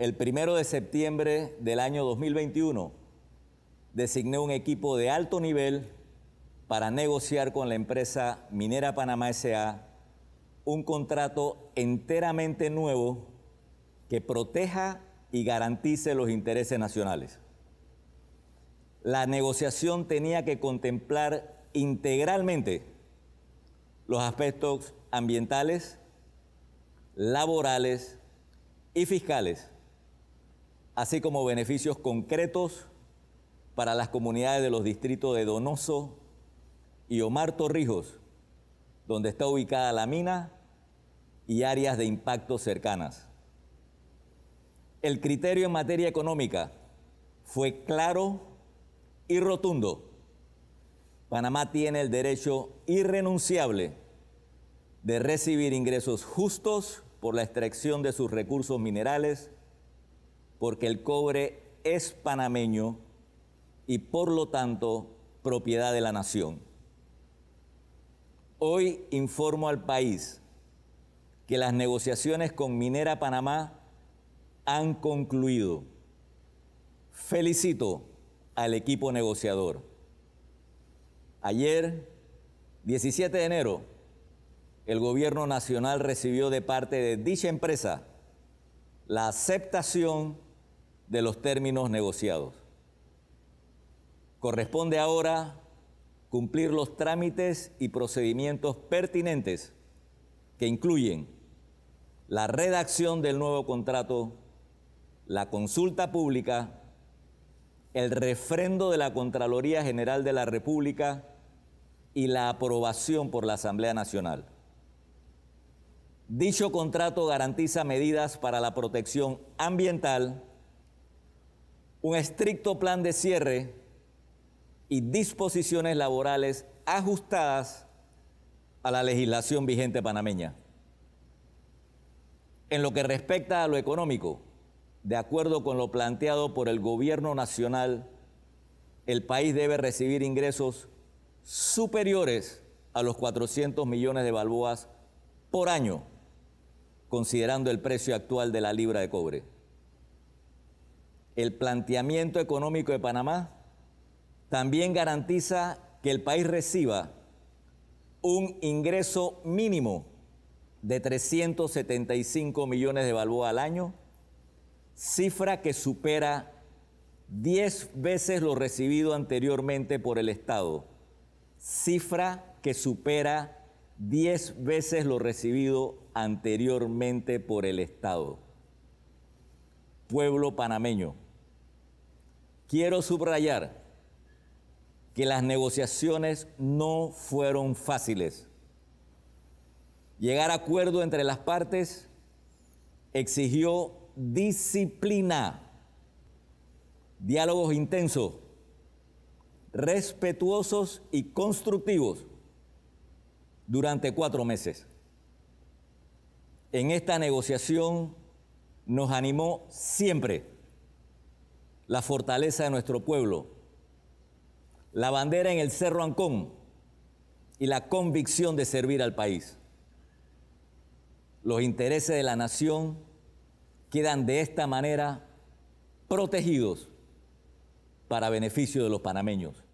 el primero de septiembre del año 2021, designé un equipo de alto nivel para negociar con la empresa Minera Panamá S.A. un contrato enteramente nuevo que proteja y garantice los intereses nacionales. La negociación tenía que contemplar integralmente los aspectos ambientales, laborales y fiscales así como beneficios concretos para las comunidades de los distritos de Donoso y Omar Torrijos, donde está ubicada la mina y áreas de impacto cercanas. El criterio en materia económica fue claro y rotundo. Panamá tiene el derecho irrenunciable de recibir ingresos justos por la extracción de sus recursos minerales porque el cobre es panameño y por lo tanto propiedad de la nación. Hoy informo al país que las negociaciones con Minera Panamá han concluido. Felicito al equipo negociador. Ayer, 17 de enero, el gobierno nacional recibió de parte de dicha empresa la aceptación de los términos negociados. Corresponde ahora cumplir los trámites y procedimientos pertinentes que incluyen la redacción del nuevo contrato, la consulta pública, el refrendo de la Contraloría General de la República y la aprobación por la Asamblea Nacional. Dicho contrato garantiza medidas para la protección ambiental, un estricto plan de cierre y disposiciones laborales ajustadas a la legislación vigente panameña. En lo que respecta a lo económico, de acuerdo con lo planteado por el Gobierno Nacional, el país debe recibir ingresos superiores a los 400 millones de balboas por año, considerando el precio actual de la libra de cobre el planteamiento económico de Panamá también garantiza que el país reciba un ingreso mínimo de 375 millones de balboa al año, cifra que supera 10 veces lo recibido anteriormente por el Estado, cifra que supera 10 veces lo recibido anteriormente por el Estado pueblo panameño. Quiero subrayar que las negociaciones no fueron fáciles. Llegar a acuerdo entre las partes exigió disciplina, diálogos intensos, respetuosos y constructivos durante cuatro meses. En esta negociación nos animó siempre la fortaleza de nuestro pueblo, la bandera en el Cerro Ancón y la convicción de servir al país. Los intereses de la nación quedan de esta manera protegidos para beneficio de los panameños.